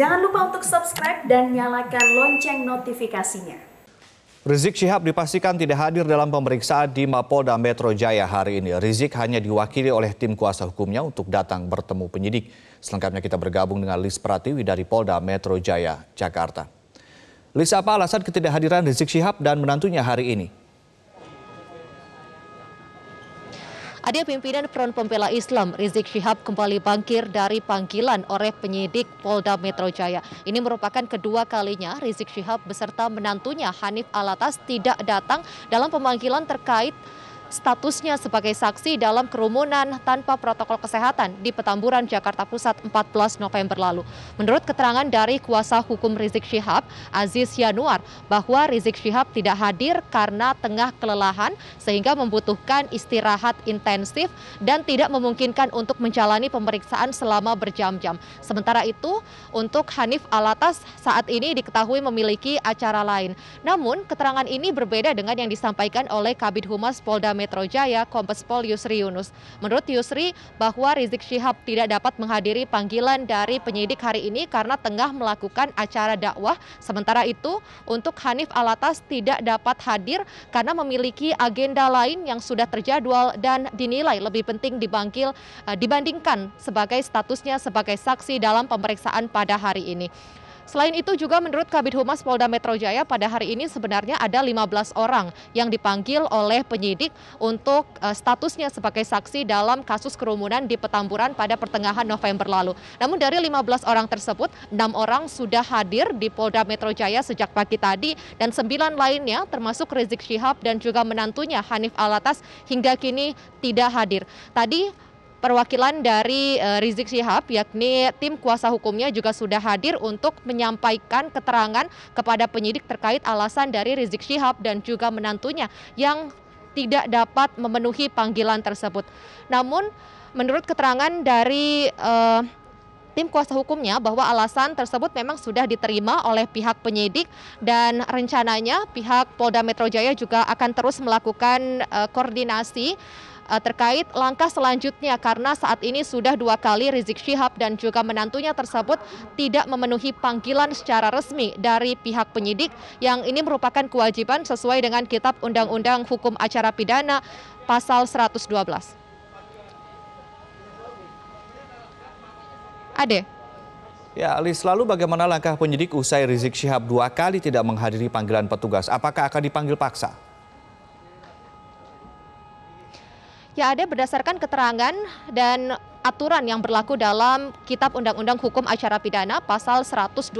Jangan lupa untuk subscribe dan nyalakan lonceng notifikasinya. Rizik Syihab dipastikan tidak hadir dalam pemeriksaan di Mapolda Metro Jaya hari ini. Rizik hanya diwakili oleh tim kuasa hukumnya untuk datang bertemu penyidik. Selengkapnya kita bergabung dengan Lis Pratiwi dari Polda Metro Jaya, Jakarta. Lis, apa alasan ketidakhadiran Rizik Syihab dan menantunya hari ini? Adik pimpinan Front Pembela Islam Rizik Syihab kembali bangkir dari panggilan oleh penyidik Polda Metro Jaya. Ini merupakan kedua kalinya Rizik Syihab beserta menantunya Hanif Alatas tidak datang dalam pemanggilan terkait statusnya sebagai saksi dalam kerumunan tanpa protokol kesehatan di Petamburan, Jakarta Pusat 14 November lalu. Menurut keterangan dari kuasa hukum Rizik Syihab, Aziz Yanuar, bahwa Rizik Syihab tidak hadir karena tengah kelelahan sehingga membutuhkan istirahat intensif dan tidak memungkinkan untuk menjalani pemeriksaan selama berjam-jam. Sementara itu, untuk Hanif Alatas saat ini diketahui memiliki acara lain. Namun, keterangan ini berbeda dengan yang disampaikan oleh Kabid Humas Polda Metro Jaya, Kombes Pol Yusri Yunus. Menurut Yusri, bahwa Rizik Syihab tidak dapat menghadiri panggilan dari penyidik hari ini karena tengah melakukan acara dakwah. Sementara itu, untuk Hanif Alatas tidak dapat hadir karena memiliki agenda lain yang sudah terjadwal dan dinilai lebih penting dipanggil eh, dibandingkan sebagai statusnya sebagai saksi dalam pemeriksaan pada hari ini. Selain itu juga menurut Kabit Humas Polda Metro Jaya pada hari ini sebenarnya ada 15 orang yang dipanggil oleh penyidik untuk eh, statusnya sebagai saksi dalam kasus kerumunan di Petamburan pada pertengahan November lalu. Namun dari 15 orang tersebut, 6 orang sudah hadir di Polda Metro Jaya sejak pagi tadi dan 9 lainnya termasuk Rizik Syihab dan juga menantunya Hanif Alatas hingga kini tidak hadir. Tadi perwakilan dari eh, Rizik Syihab yakni tim kuasa hukumnya juga sudah hadir untuk menyampaikan keterangan kepada penyidik terkait alasan dari Rizik Syihab dan juga menantunya yang tidak dapat memenuhi panggilan tersebut. Namun menurut keterangan dari uh, tim kuasa hukumnya bahwa alasan tersebut memang sudah diterima oleh pihak penyidik dan rencananya pihak Polda Metro Jaya juga akan terus melakukan uh, koordinasi Eh, terkait langkah selanjutnya karena saat ini sudah dua kali Rizik Syihab dan juga menantunya tersebut tidak memenuhi panggilan secara resmi dari pihak penyidik yang ini merupakan kewajiban sesuai dengan kitab Undang-Undang Hukum Acara Pidana pasal 112. Ade. Ya, Ali, selalu bagaimana langkah penyidik usai Rizik Syihab dua kali tidak menghadiri panggilan petugas? Apakah akan dipanggil paksa? ya ada berdasarkan keterangan dan aturan yang berlaku dalam Kitab Undang-Undang Hukum Acara Pidana pasal 112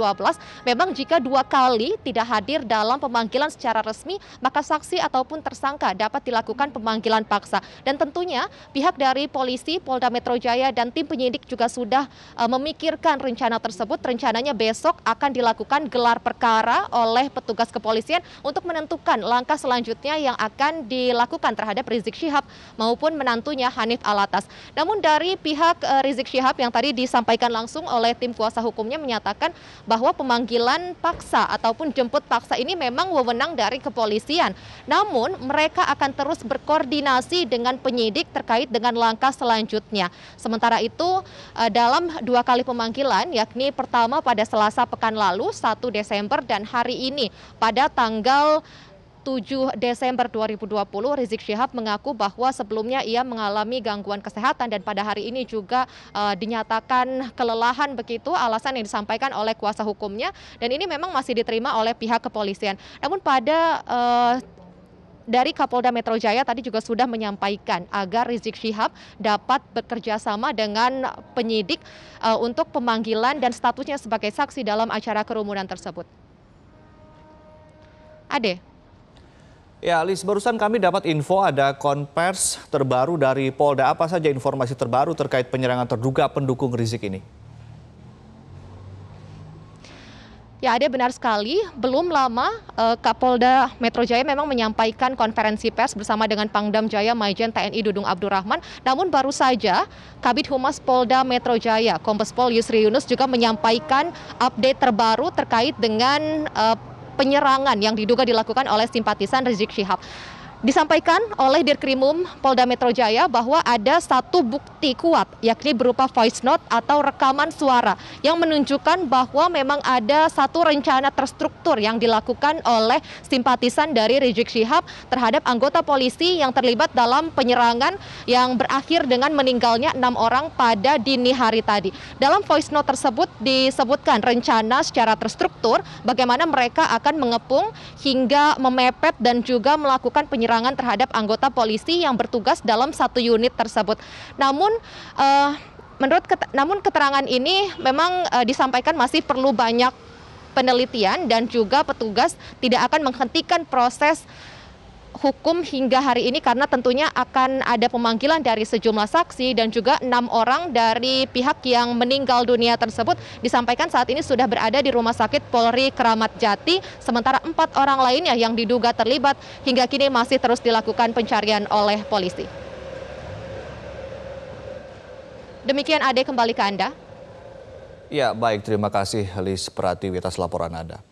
memang jika dua kali tidak hadir dalam pemanggilan secara resmi maka saksi ataupun tersangka dapat dilakukan pemanggilan paksa dan tentunya pihak dari polisi Polda Metro Jaya dan tim penyidik juga sudah uh, memikirkan rencana tersebut rencananya besok akan dilakukan gelar perkara oleh petugas kepolisian untuk menentukan langkah selanjutnya yang akan dilakukan terhadap Rizik Syihab maupun menantunya Hanif Alatas namun dari pihak pihak eh, Rizik Syihab yang tadi disampaikan langsung oleh tim kuasa hukumnya menyatakan bahwa pemanggilan paksa ataupun jemput paksa ini memang wewenang dari kepolisian. Namun mereka akan terus berkoordinasi dengan penyidik terkait dengan langkah selanjutnya. Sementara itu eh, dalam dua kali pemanggilan yakni pertama pada Selasa pekan lalu 1 Desember dan hari ini pada tanggal 7 Desember 2020, Rizik Syihab mengaku bahwa sebelumnya ia mengalami gangguan kesehatan dan pada hari ini juga uh, dinyatakan kelelahan begitu alasan yang disampaikan oleh kuasa hukumnya dan ini memang masih diterima oleh pihak kepolisian. Namun pada uh, dari Kapolda Metro Jaya tadi juga sudah menyampaikan agar Rizik Syihab dapat bekerja sama dengan penyidik uh, untuk pemanggilan dan statusnya sebagai saksi dalam acara kerumunan tersebut. Ade. Ya, Lis, barusan kami dapat info ada konvers terbaru dari Polda. Apa saja informasi terbaru terkait penyerangan terduga pendukung Rizik ini? Ya, ada benar sekali. Belum lama eh, Kapolda Metro Jaya memang menyampaikan konferensi pers bersama dengan Pangdam Jaya Majen TNI Dudung Abdurrahman. Namun baru saja Kabit Humas Polda Metro Jaya, Kombes Pol Yusri Yunus juga menyampaikan update terbaru terkait dengan eh, penyerangan yang diduga dilakukan oleh simpatisan Rizik Syihab. Disampaikan oleh Dirkrimum Polda Metro Jaya bahwa ada satu bukti kuat yakni berupa voice note atau rekaman suara yang menunjukkan bahwa memang ada satu rencana terstruktur yang dilakukan oleh simpatisan dari Rizik Syihab terhadap anggota polisi yang terlibat dalam penyerangan yang berakhir dengan meninggalnya enam orang pada dini hari tadi. Dalam voice note tersebut disebutkan rencana secara terstruktur bagaimana mereka akan mengepung hingga memepet dan juga melakukan penyerangan penyerangan terhadap anggota polisi yang bertugas dalam satu unit tersebut. Namun uh, menurut ket namun keterangan ini memang uh, disampaikan masih perlu banyak penelitian dan juga petugas tidak akan menghentikan proses hukum hingga hari ini karena tentunya akan ada pemanggilan dari sejumlah saksi dan juga enam orang dari pihak yang meninggal dunia tersebut disampaikan saat ini sudah berada di Rumah Sakit Polri Keramat Jati sementara empat orang lainnya yang diduga terlibat hingga kini masih terus dilakukan pencarian oleh polisi. Demikian Ade kembali ke Anda. Ya baik terima kasih Lis Pratiwi laporan Anda.